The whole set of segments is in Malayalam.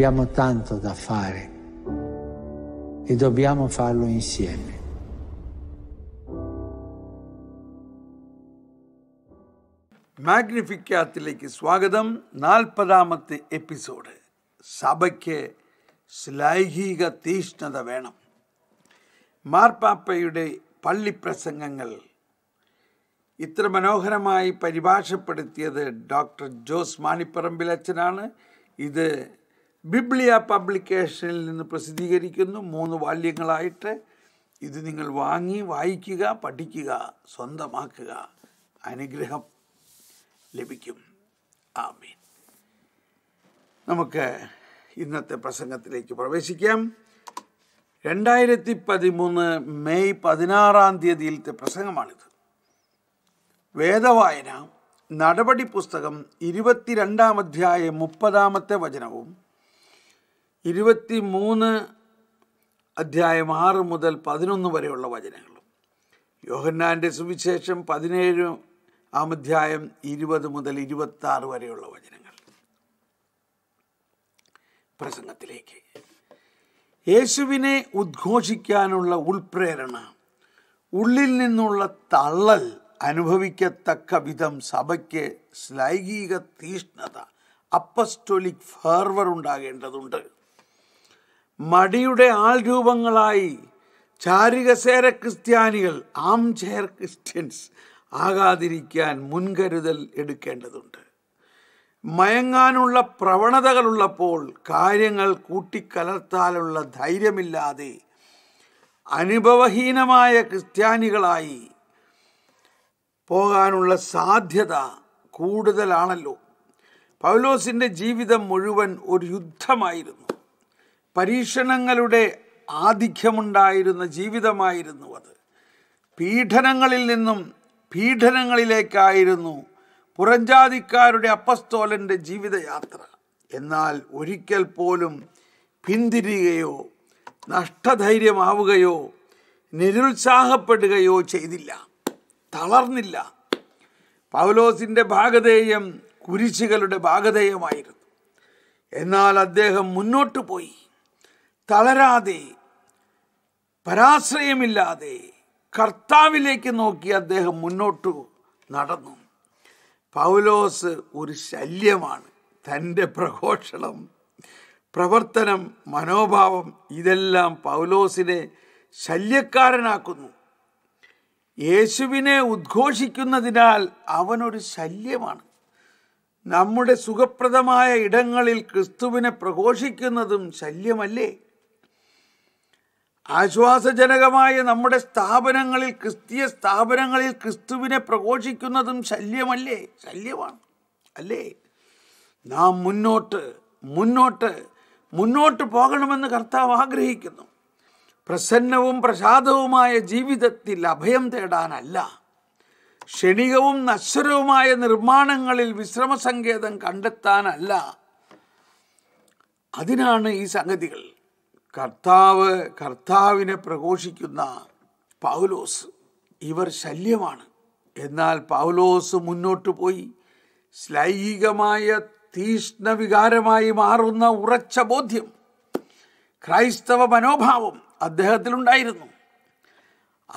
Abbiamo tanto da fare e dobbiamo farlo insieme. മാഗ്നിഫിക്കാത്തിലേക്ക് സ്വാഗതം നാൽപ്പതാമത്തെ എപ്പിസോഡ് സഭയ്ക്ക് ശ്ലൈഹിക തീഷ്ണത വേണം മാർപ്പാപ്പയുടെ പള്ളിപ്രസംഗങ്ങൾ ഇത്ര മനോഹരമായി പരിഭാഷപ്പെടുത്തിയത് ഡോക്ടർ ജോസ് മാണിപ്പറമ്പിൽ അച്ഛനാണ് ഇത് ബിബ്ലിയ പബ്ലിക്കേഷനിൽ നിന്ന് പ്രസിദ്ധീകരിക്കുന്നു മൂന്ന് ബാല്യങ്ങളായിട്ട് ഇത് നിങ്ങൾ വാങ്ങി വായിക്കുക പഠിക്കുക സ്വന്തമാക്കുക അനുഗ്രഹം ലഭിക്കും ആമീൻ നമുക്ക് ഇന്നത്തെ പ്രസംഗത്തിലേക്ക് പ്രവേശിക്കാം രണ്ടായിരത്തി പതിമൂന്ന് മെയ് പതിനാറാം തീയതിയിലത്തെ പ്രസംഗമാണിത് വേദവായന നടപടി പുസ്തകം ഇരുപത്തിരണ്ടാം അധ്യായം മുപ്പതാമത്തെ വചനവും ഇരുപത്തി മൂന്ന് അധ്യായം ആറ് മുതൽ പതിനൊന്ന് വരെയുള്ള വചനങ്ങളും യോഹന്നാൻ്റെ സുവിശേഷം പതിനേഴ് ആം അധ്യായം ഇരുപത് മുതൽ ഇരുപത്തി ആറ് വരെയുള്ള വചനങ്ങൾ പ്രസംഗത്തിലേക്ക് യേശുവിനെ ഉദ്ഘോഷിക്കാനുള്ള ഉൾപ്രേരണ ഉള്ളിൽ നിന്നുള്ള തള്ളൽ അനുഭവിക്കത്തക്ക വിധം സഭയ്ക്ക് ശ്ലൈംഗിക തീഷ്ണത അപ്പസ്റ്റോലിക് ഫേർവർ ഉണ്ടാകേണ്ടതുണ്ട് മടിയുടെ ആൾ രൂപങ്ങളായി ചാരികസേര ക്രിസ്ത്യാനികൾ ആം ചെയർ ക്രിസ്ത്യൻസ് ആകാതിരിക്കാൻ മുൻകരുതൽ എടുക്കേണ്ടതുണ്ട് മയങ്ങാനുള്ള പ്രവണതകളുള്ളപ്പോൾ കാര്യങ്ങൾ കൂട്ടിക്കലർത്താനുള്ള ധൈര്യമില്ലാതെ അനുഭവഹീനമായ ക്രിസ്ത്യാനികളായി പോകാനുള്ള സാധ്യത കൂടുതലാണല്ലോ പൗലോസിൻ്റെ ജീവിതം മുഴുവൻ ഒരു യുദ്ധമായിരുന്നു പരീക്ഷണങ്ങളുടെ ആധിക്യമുണ്ടായിരുന്ന ജീവിതമായിരുന്നു അത് പീഡനങ്ങളിൽ നിന്നും പീഡനങ്ങളിലേക്കായിരുന്നു പുറഞ്ചാതിക്കാരുടെ അപ്പസ്തോലൻ്റെ ജീവിതയാത്ര എന്നാൽ ഒരിക്കൽ പോലും പിന്തിരിയുകയോ നഷ്ടധൈര്യമാവുകയോ നിരുത്സാഹപ്പെടുകയോ ചെയ്തില്ല തളർന്നില്ല പൗലോസിൻ്റെ ഭാഗധേയം കുരിശികളുടെ ഭാഗധേയമായിരുന്നു എന്നാൽ അദ്ദേഹം മുന്നോട്ട് പോയി തളരാതെ പരാശ്രയമില്ലാതെ കർത്താവിലേക്ക് നോക്കി അദ്ദേഹം മുന്നോട്ട് നടന്നു പൗലോസ് ഒരു ശല്യമാണ് തൻ്റെ പ്രഘോഷണം പ്രവർത്തനം മനോഭാവം ഇതെല്ലാം പൗലോസിനെ ശല്യക്കാരനാക്കുന്നു യേശുവിനെ ഉദ്ഘോഷിക്കുന്നതിനാൽ അവനൊരു ശല്യമാണ് നമ്മുടെ സുഖപ്രദമായ ഇടങ്ങളിൽ ക്രിസ്തുവിനെ പ്രഘോഷിക്കുന്നതും ശല്യമല്ലേ ആശ്വാസജനകമായ നമ്മുടെ സ്ഥാപനങ്ങളിൽ ക്രിസ്തീയ സ്ഥാപനങ്ങളിൽ ക്രിസ്തുവിനെ പ്രഘോഷിക്കുന്നതും ശല്യമല്ലേ ശല്യമാണ് അല്ലേ നാം മുന്നോട്ട് മുന്നോട്ട് മുന്നോട്ട് പോകണമെന്ന് കർത്താവ് ആഗ്രഹിക്കുന്നു പ്രസന്നവും പ്രസാദവുമായ ജീവിതത്തിൽ അഭയം തേടാനല്ല ക്ഷണികവും നശ്വരവുമായ നിർമ്മാണങ്ങളിൽ വിശ്രമസങ്കേതം കണ്ടെത്താനല്ല അതിനാണ് ഈ സംഗതികൾ കർത്താവ് കർത്താവിനെ പ്രഘോഷിക്കുന്ന പൗലോസ് ഇവർ ശല്യമാണ് എന്നാൽ പൗലോസ് മുന്നോട്ട് പോയി ശ്ലൈഹികമായ തീഷ്ണവികാരമായി മാറുന്ന ഉറച്ച ബോധ്യം ക്രൈസ്തവ മനോഭാവം അദ്ദേഹത്തിലുണ്ടായിരുന്നു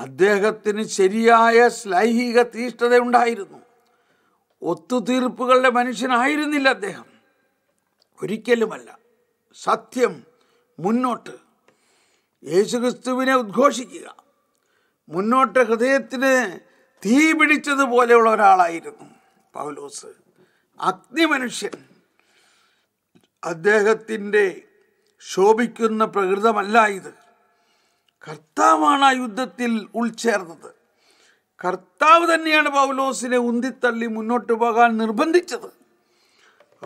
അദ്ദേഹത്തിന് ശരിയായ ശ്ലൈഹിക തീഷ്ണതയുണ്ടായിരുന്നു ഒത്തുതീർപ്പുകളുടെ മനുഷ്യനായിരുന്നില്ല അദ്ദേഹം ഒരിക്കലുമല്ല സത്യം മുന്നോട്ട് യേശുക്രിസ്തുവിനെ ഉദ്ഘോഷിക്കുക മുന്നോട്ട് ഹൃദയത്തിന് തീ പിടിച്ചതുപോലെയുള്ള ഒരാളായിരുന്നു പൗലോസ് മനുഷ്യൻ അദ്ദേഹത്തിൻ്റെ ശോഭിക്കുന്ന പ്രകൃതമല്ല ഇത് കർത്താവാണ് ആ യുദ്ധത്തിൽ ഉൾച്ചേർന്നത് കർത്താവ് തന്നെയാണ് പൗലോസിനെ ഉന്തിത്തള്ളി മുന്നോട്ട് പോകാൻ നിർബന്ധിച്ചത്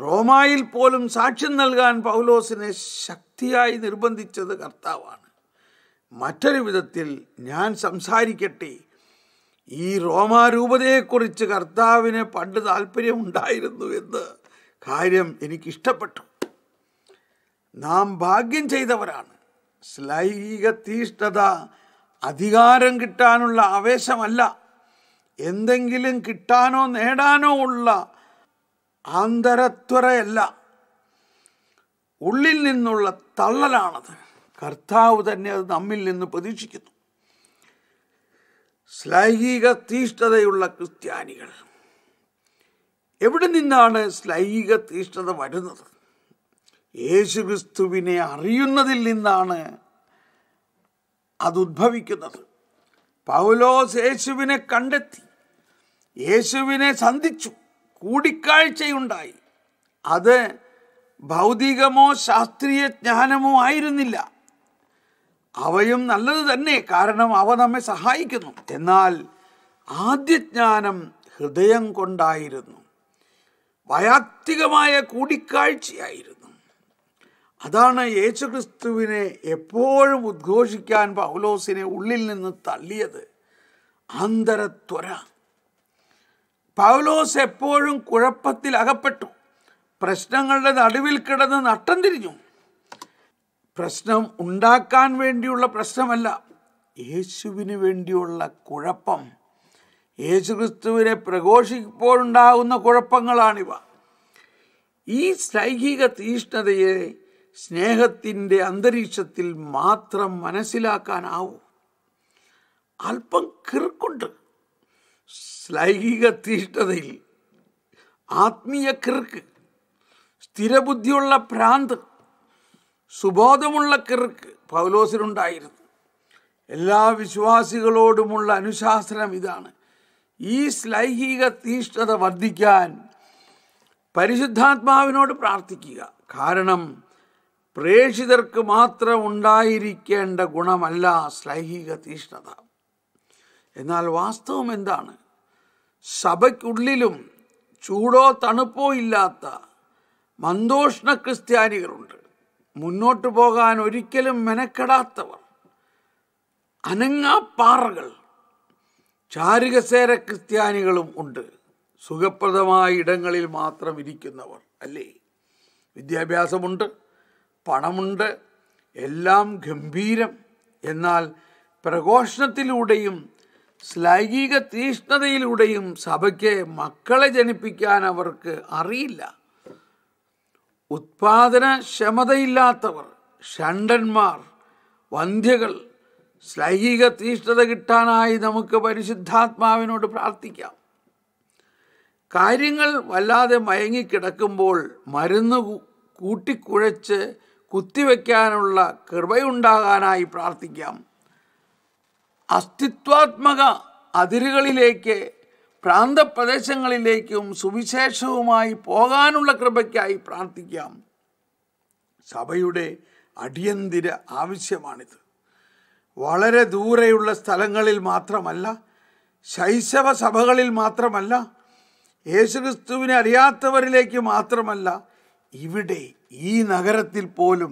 റോമായിൽ പോലും സാക്ഷ്യം നൽകാൻ പൗലോസിനെ ശക്തി ശക്തിയായി നിർബന്ധിച്ചത് കർത്താവാണ് മറ്റൊരു വിധത്തിൽ ഞാൻ സംസാരിക്കട്ടെ ഈ റോമാരൂപതയെക്കുറിച്ച് കർത്താവിന് പണ്ട് താല്പര്യമുണ്ടായിരുന്നു എന്ന് കാര്യം എനിക്കിഷ്ടപ്പെട്ടു നാം ഭാഗ്യം ചെയ്തവരാണ് ശ്ലൈംഗിക തീഷ്ണത അധികാരം കിട്ടാനുള്ള ആവേശമല്ല എന്തെങ്കിലും കിട്ടാനോ നേടാനോ ഉള്ള ആന്തരത്വരയല്ല ഉള്ളിൽ നിന്നുള്ള തള്ളലാണത് കർത്താവ് തന്നെ അത് നമ്മിൽ നിന്ന് പ്രതീക്ഷിക്കുന്നു ശ്ലൈഹിക തീഷ്ണതയുള്ള ക്രിസ്ത്യാനികൾ എവിടെ നിന്നാണ് ശ്ലൈഹിക തീഷ്ണത വരുന്നത് ക്രിസ്തുവിനെ അറിയുന്നതിൽ നിന്നാണ് അത് പൗലോസ് യേശുവിനെ കണ്ടെത്തി യേശുവിനെ സന്ധിച്ചു കൂടിക്കാഴ്ചയുണ്ടായി അത് ഭൗതികമോ ശാസ്ത്രീയ ജ്ഞാനമോ ആയിരുന്നില്ല അവയും നല്ലത് തന്നെ കാരണം അവ നമ്മെ സഹായിക്കുന്നു എന്നാൽ ആദ്യ ജ്ഞാനം ഹൃദയം കൊണ്ടായിരുന്നു വയാക്തികമായ കൂടിക്കാഴ്ചയായിരുന്നു അതാണ് യേശുക്രിസ്തുവിനെ എപ്പോഴും ഉദ്ഘോഷിക്കാൻ പൗലോസിനെ ഉള്ളിൽ നിന്ന് തള്ളിയത് ആന്തരത്വര പൗലോസ് എപ്പോഴും കുഴപ്പത്തിൽ അകപ്പെട്ടു പ്രശ്നങ്ങളുടെ നടുവിൽ കിടന്ന് നട്ടം തിരിഞ്ഞു പ്രശ്നം ഉണ്ടാക്കാൻ വേണ്ടിയുള്ള പ്രശ്നമല്ല യേശുവിന് വേണ്ടിയുള്ള കുഴപ്പം യേശുക്രിസ്തുവിനെ പ്രഘോഷിപ്പോഴുണ്ടാകുന്ന കുഴപ്പങ്ങളാണിവ ഈ സൈഹിക തീഷ്ണതയെ സ്നേഹത്തിൻ്റെ അന്തരീക്ഷത്തിൽ മാത്രം മനസ്സിലാക്കാനാവും അല്പം കിർക്കുണ്ട് സ്ലൈഹിക തീഷ്ണതയിൽ ആത്മീയ കിർക്ക് സ്ഥിരബുദ്ധിയുള്ള ഭ്രാന്ത് സുബോധമുള്ള കിർക്ക് പൗലോസിനുണ്ടായിരുന്നു എല്ലാ വിശ്വാസികളോടുമുള്ള അനുശാസനം ഇതാണ് ഈ ശ്ലൈഹിക തീഷ്ണത വർദ്ധിക്കാൻ പരിശുദ്ധാത്മാവിനോട് പ്രാർത്ഥിക്കുക കാരണം പ്രേക്ഷിതർക്ക് മാത്രം ഉണ്ടായിരിക്കേണ്ട ഗുണമല്ല ശ്ലൈഹിക തീഷ്ണത എന്നാൽ വാസ്തവം എന്താണ് സഭയ്ക്കുള്ളിലും ചൂടോ തണുപ്പോ ഇല്ലാത്ത മന്ദോഷ്ണ ക്രിസ്ത്യാനികളുണ്ട് മുന്നോട്ടു പോകാൻ ഒരിക്കലും മെനക്കെടാത്തവർ അനങ്ങാപ്പാറകൾ ചാരികസേര ക്രിസ്ത്യാനികളും ഉണ്ട് സുഖപ്രദമായ ഇടങ്ങളിൽ മാത്രം ഇരിക്കുന്നവർ അല്ലേ വിദ്യാഭ്യാസമുണ്ട് പണമുണ്ട് എല്ലാം ഗംഭീരം എന്നാൽ പ്രഘോഷണത്തിലൂടെയും ശ്ലൈംഗിക തീഷ്ണതയിലൂടെയും സഭയ്ക്ക് മക്കളെ ജനിപ്പിക്കാൻ അവർക്ക് അറിയില്ല ഉത്പാദനക്ഷമതയില്ലാത്തവർ ഷണ്ടന്മാർ വന്ധ്യകൾ ശ്ലൈഹിക തീഷ്ണത കിട്ടാനായി നമുക്ക് പരിശുദ്ധാത്മാവിനോട് പ്രാർത്ഥിക്കാം കാര്യങ്ങൾ വല്ലാതെ മയങ്ങിക്കിടക്കുമ്പോൾ മരുന്ന് കൂട്ടിക്കുഴച്ച് കുത്തിവെക്കാനുള്ള കൃപയുണ്ടാകാനായി പ്രാർത്ഥിക്കാം അസ്തിത്വാത്മക അതിരുകളിലേക്ക് പ്രാന്തപ്രദേശങ്ങളിലേക്കും സുവിശേഷവുമായി പോകാനുള്ള കൃപയ്ക്കായി പ്രാർത്ഥിക്കാം സഭയുടെ അടിയന്തിര ആവശ്യമാണിത് വളരെ ദൂരെയുള്ള സ്ഥലങ്ങളിൽ മാത്രമല്ല ശൈശവ സഭകളിൽ മാത്രമല്ല യേശുക്രിസ്തുവിനെ അറിയാത്തവരിലേക്ക് മാത്രമല്ല ഇവിടെ ഈ നഗരത്തിൽ പോലും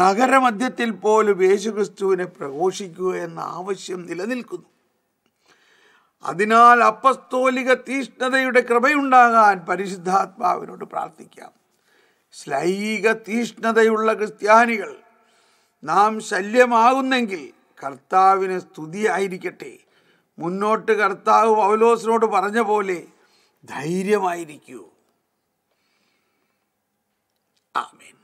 നഗരമധ്യത്തിൽ പോലും യേശുക്രിസ്തുവിനെ പ്രഘോഷിക്കുക എന്ന ആവശ്യം നിലനിൽക്കുന്നു അതിനാൽ അപ്പസ്തോലിക തീഷ്ണതയുടെ കൃപയുണ്ടാകാൻ പരിശുദ്ധാത്മാവിനോട് പ്രാർത്ഥിക്കാം ശ്ലൈക തീഷ്ണതയുള്ള ക്രിസ്ത്യാനികൾ നാം ശല്യമാകുന്നെങ്കിൽ കർത്താവിന് സ്തുതിയായിരിക്കട്ടെ മുന്നോട്ട് കർത്താവ് പൗലോസിനോട് പറഞ്ഞ പോലെ ധൈര്യമായിരിക്കൂ ആമേൻ